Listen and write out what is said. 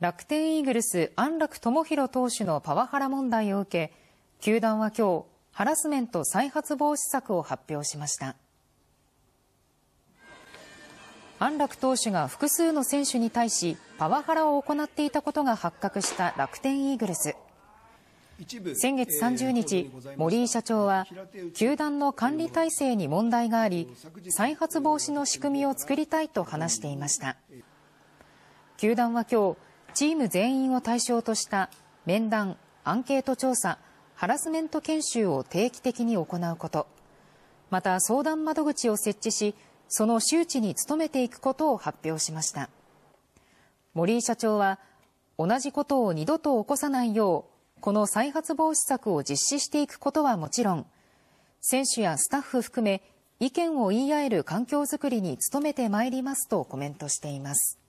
楽天イーグルス安楽智弘投手のパワハラ問題を受け球団は今日ハラスメント再発防止策を発表しました安楽投手が複数の選手に対しパワハラを行っていたことが発覚した楽天イーグルス先月30日、森井社長は球団の管理体制に問題があり再発防止の仕組みを作りたいと話していました球団は今日チーム全員を対象とした面談、アンケート調査、ハラスメント研修を定期的に行うこと、また相談窓口を設置し、その周知に努めていくことを発表しました。森井社長は、同じことを二度と起こさないよう、この再発防止策を実施していくことはもちろん、選手やスタッフ含め、意見を言い合える環境づくりに努めてまいりますとコメントしています。